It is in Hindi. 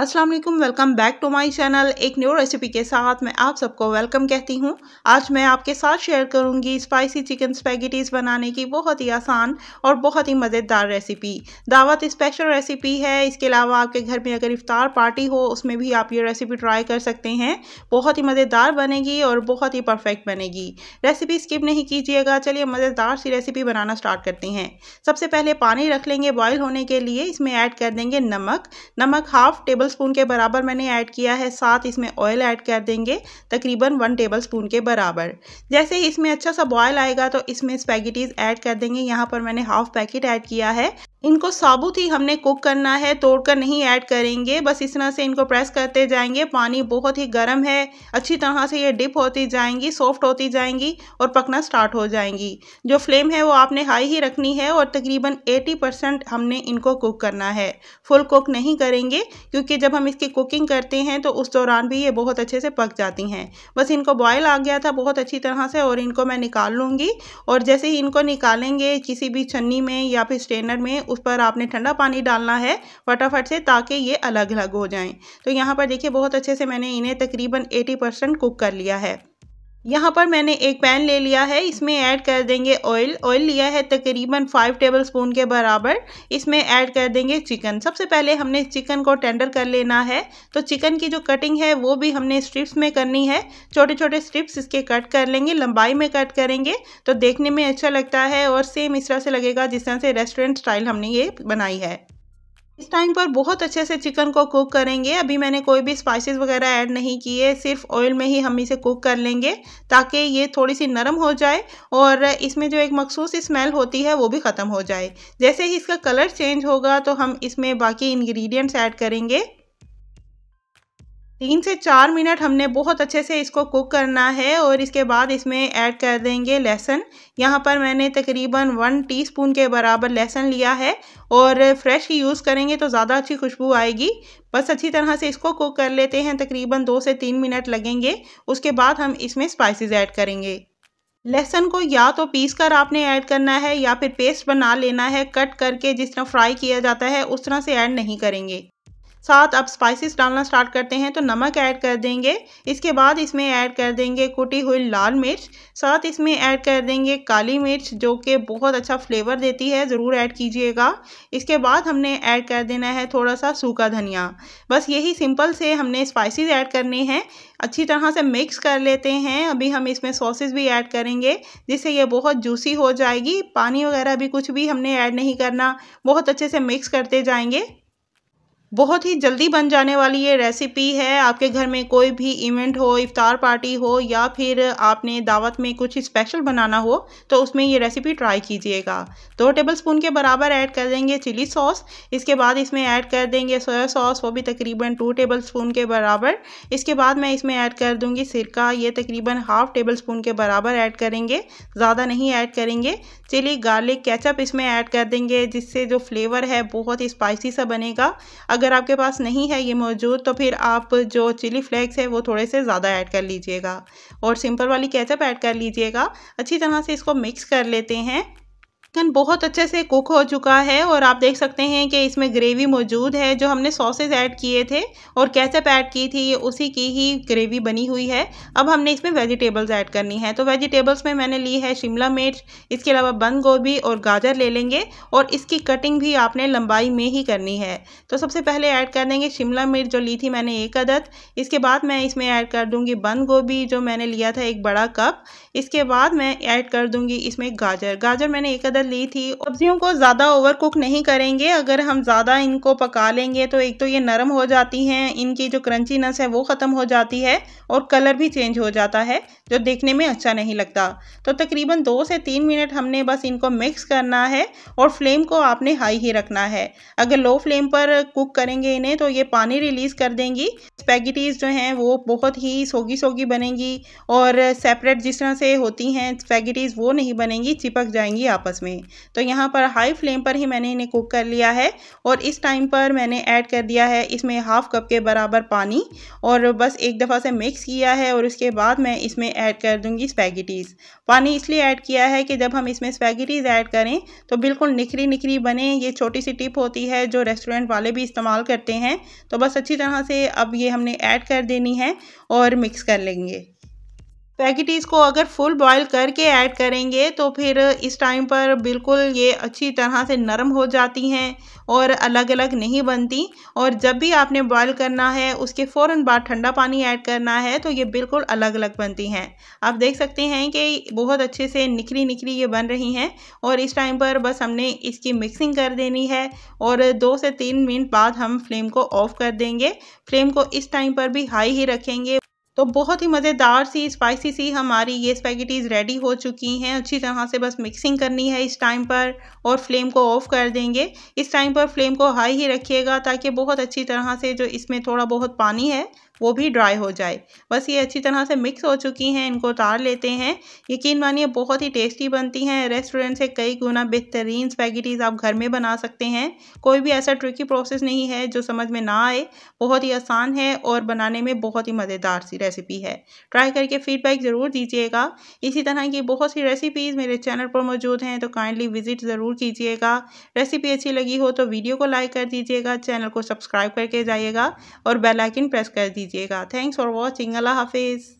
अस्सलाम वालेकुम welcome back to my channel एक न्यू रेसिपी के साथ मैं आप सबको वेलकम कहती हूँ आज मैं आपके साथ शेयर करूँगी स्पाइसी चिकन स्पैगेटीज़ बनाने की बहुत ही आसान और बहुत ही मज़ेदार रेसिपी दावत स्पेशल रेसिपी है इसके अलावा आपके घर में अगर इफ़ार पार्टी हो उसमें भी आप ये रेसिपी ट्राई कर सकते हैं बहुत ही मज़ेदार बनेगी और बहुत ही परफेक्ट बनेगी रेसिपी स्किप नहीं कीजिएगा चलिए मज़ेदार सी रेसिपी बनाना स्टार्ट करते हैं सबसे पहले पानी रख लेंगे बॉयल होने के लिए इसमें ऐड कर देंगे नमक नमक हाफ टेबल टेबलस्पून के बराबर मैंने ऐड किया है साथ इसमें ऑयल ऐड कर देंगे तकरीबन वन टेबलस्पून के बराबर जैसे ही इसमें अच्छा सा बॉयल आएगा तो इसमें स्पैगेटीज़ ऐड कर देंगे यहाँ पर मैंने हाफ पैकेट ऐड किया है इनको साबुत ही हमने कुक करना है तोड़कर नहीं ऐड करेंगे बस इस तरह से इनको प्रेस करते जाएंगे पानी बहुत ही गर्म है अच्छी तरह से ये डिप होती जाएंगी सॉफ्ट होती जाएंगी और पकना स्टार्ट हो जाएंगी जो फ्लेम है वो आपने हाई ही रखनी है और तकरीबन 80 परसेंट हमने इनको कुक करना है फुल कुक नहीं करेंगे क्योंकि जब हम इसकी कुकिंग करते हैं तो उस दौरान भी ये बहुत अच्छे से पक जाती हैं बस इनको बॉयल आ गया था बहुत अच्छी तरह से और इनको मैं निकाल लूँगी और जैसे ही इनको निकालेंगे किसी भी छन्नी में या फिर स्ट्रेनर में उस पर आपने ठंडा पानी डालना है फटाफट से ताकि ये अलग अलग हो जाएं तो यहाँ पर देखिए बहुत अच्छे से मैंने इन्हें तकरीबन 80 परसेंट कुक कर लिया है यहाँ पर मैंने एक पैन ले लिया है इसमें ऐड कर देंगे ऑयल ऑयल लिया है तकरीबन फाइव टेबल स्पून के बराबर इसमें ऐड कर देंगे चिकन सबसे पहले हमने चिकन को टेंडर कर लेना है तो चिकन की जो कटिंग है वो भी हमने स्ट्रिप्स में करनी है छोटे छोटे स्ट्रिप्स इसके कट कर लेंगे लंबाई में कट करेंगे तो देखने में अच्छा लगता है और सेम इस तरह से लगेगा जिस तरह से रेस्टोरेंट स्टाइल हमने ये बनाई है इस टाइम पर बहुत अच्छे से चिकन को कुक करेंगे अभी मैंने कोई भी स्पाइसेस वगैरह ऐड नहीं किए सिर्फ ऑयल में ही हम इसे कुक कर लेंगे ताकि ये थोड़ी सी नरम हो जाए और इसमें जो एक मखसूस स्मेल होती है वो भी ख़त्म हो जाए जैसे ही इसका कलर चेंज होगा तो हम इसमें बाकी इन्ग्रीडियंट्स ऐड करेंगे तीन से चार मिनट हमने बहुत अच्छे से इसको कुक करना है और इसके बाद इसमें ऐड कर देंगे लहसुन यहाँ पर मैंने तकरीबन वन टीस्पून के बराबर लहसुन लिया है और फ्रेश ही यूज़ करेंगे तो ज़्यादा अच्छी खुशबू आएगी बस अच्छी तरह से इसको कुक कर लेते हैं तकरीबन दो से तीन मिनट लगेंगे उसके बाद हम इसमें स्पाइसिस ऐड करेंगे लहसन को या तो पीस कर आपने ऐड करना है या फिर पेस्ट बना लेना है कट करके जिस तरह फ्राई किया जाता है उस तरह से ऐड नहीं करेंगे साथ आप स्पाइसेस डालना स्टार्ट करते हैं तो नमक ऐड कर देंगे इसके बाद इसमें ऐड कर देंगे कुटी हुई लाल मिर्च साथ इसमें ऐड कर देंगे काली मिर्च जो कि बहुत अच्छा फ्लेवर देती है ज़रूर ऐड कीजिएगा इसके बाद हमने ऐड कर देना है थोड़ा सा सूखा धनिया बस यही सिंपल से हमने स्पाइसेस ऐड करने हैं अच्छी तरह से मिक्स कर लेते हैं अभी हम इसमें सॉसेस भी ऐड करेंगे जिससे ये बहुत जूसी हो जाएगी पानी वगैरह भी कुछ भी हमने ऐड नहीं करना बहुत अच्छे से मिक्स करते जाएंगे बहुत ही जल्दी बन जाने वाली ये रेसिपी है आपके घर में कोई भी इवेंट हो इफ़ार पार्टी हो या फिर आपने दावत में कुछ स्पेशल बनाना हो तो उसमें ये रेसिपी ट्राई कीजिएगा दो टेबल स्पून के बराबर ऐड कर देंगे चिली सॉस इसके बाद इसमें ऐड कर देंगे सोया सॉस वो भी तकरीबन टू टेबल स्पून के बराबर इसके बाद मैं इसमें ऐड कर दूँगी सिरका ये तकरीबन हाफ़ टेबल स्पून के बराबर ऐड करेंगे ज़्यादा नहीं ऐड करेंगे चिली गार्लिक कैचअप इसमें ऐड कर देंगे जिससे जो फ्लेवर है बहुत ही स्पाइसी सा बनेगा अगर आपके पास नहीं है ये मौजूद तो फिर आप जो चिली फ्लेक्स है वो थोड़े से ज़्यादा ऐड कर लीजिएगा और सिंपल वाली कैचअप ऐड कर लीजिएगा अच्छी तरह से इसको मिक्स कर लेते हैं चिकन बहुत अच्छे से कुक हो चुका है और आप देख सकते हैं कि इसमें ग्रेवी मौजूद है जो हमने सॉसेज ऐड किए थे और कैचअप ऐड की थी ये उसी की ही ग्रेवी बनी हुई है अब हमने इसमें वेजिटेबल्स ऐड करनी है तो वेजिटेबल्स में मैंने ली है शिमला मिर्च इसके अलावा बंद गोभी और गाजर ले लेंगे और इसकी कटिंग भी आपने लंबाई में ही करनी है तो सबसे पहले ऐड कर देंगे शिमला मिर्च जो ली थी मैंने एक अदद इसके बाद मैं इसमें ऐड कर दूँगी बंद गोभी जो मैंने लिया था एक बड़ा कप इसके बाद मैं ऐड कर दूँगी इसमें गाजर गाजर मैंने एक अदद मदद ली थी सब्जियों को ज़्यादा ओवर कुक नहीं करेंगे अगर हम ज़्यादा इनको पका लेंगे तो एक तो ये नरम हो जाती हैं इनकी जो क्रंचीनेस है वो ख़त्म हो जाती है और कलर भी चेंज हो जाता है जो देखने में अच्छा नहीं लगता तो तकरीबन दो से तीन मिनट हमने बस इनको मिक्स करना है और फ्लेम को आपने हाई ही रखना है अगर लो फ्लेम पर कुक करेंगे इन्हें तो ये पानी रिलीज़ कर देंगी स्पैगेटीज़ जो हैं वो बहुत ही सोगी सोगी बनेंगी और सेपरेट जिस तरह से होती हैं स्पैगेटीज़ वो नहीं बनेंगी चिपक जाएंगी आपस में में तो यहाँ पर हाई फ्लेम पर ही मैंने इन्हें कुक कर लिया है और इस टाइम पर मैंने ऐड कर दिया है इसमें हाफ़ कप के बराबर पानी और बस एक दफ़ा से मिक्स किया है और उसके बाद मैं इसमें ऐड कर दूँगी स्पैगेटीज़ पानी इसलिए ऐड किया है कि जब हम इसमें स्पैगेटीज़ ऐड करें तो बिल्कुल निखरी निखरी बने ये छोटी सी टिप होती है जो रेस्टोरेंट वाले भी इस्तेमाल करते हैं तो बस अच्छी तरह से अब ये हमने ऐड कर देनी है और मिक्स कर लेंगे पैकेटीज़ को अगर फुल बॉईल करके ऐड करेंगे तो फिर इस टाइम पर बिल्कुल ये अच्छी तरह से नरम हो जाती हैं और अलग अलग नहीं बनती और जब भी आपने बॉईल करना है उसके फ़ौर बाद ठंडा पानी ऐड करना है तो ये बिल्कुल अलग अलग बनती हैं आप देख सकते हैं कि बहुत अच्छे से निखरी निखरी ये बन रही हैं और इस टाइम पर बस हमने इसकी मिक्सिंग कर देनी है और दो से तीन मिनट बाद हम फ्लेम को ऑफ़ कर देंगे फ्लेम को इस टाइम पर भी हाई ही रखेंगे तो बहुत ही मज़ेदार सी स्पाइसी सी हमारी ये स्पैगेटीज़ रेडी हो चुकी हैं अच्छी तरह से बस मिक्सिंग करनी है इस टाइम पर और फ्लेम को ऑफ़ कर देंगे इस टाइम पर फ्लेम को हाई ही रखिएगा ताकि बहुत अच्छी तरह से जो इसमें थोड़ा बहुत पानी है वो भी ड्राई हो जाए बस ये अच्छी तरह से मिक्स हो चुकी हैं इनको उतार लेते हैं यकीन मानिए बहुत ही टेस्टी बनती हैं रेस्टोरेंट से कई गुना बेहतरीन स्पैगेटीज़ आप घर में बना सकते हैं कोई भी ऐसा ट्रिकी प्रोसेस नहीं है जो समझ में ना आए बहुत ही आसान है और बनाने में बहुत ही मज़ेदार सी रेसिपी रेसिपी है ट्राई करके फीडबैक ज़रूर दीजिएगा इसी तरह की बहुत सी रेसिपीज़ मेरे चैनल पर मौजूद हैं तो काइंडली विजिट ज़रूर कीजिएगा रेसिपी अच्छी लगी हो तो वीडियो को लाइक कर दीजिएगा चैनल को सब्सक्राइब करके जाइएगा और बेलाइकिन प्रेस कर दीजिएगा थैंक्स फॉर वॉचिंग अल्लाह हाफिज़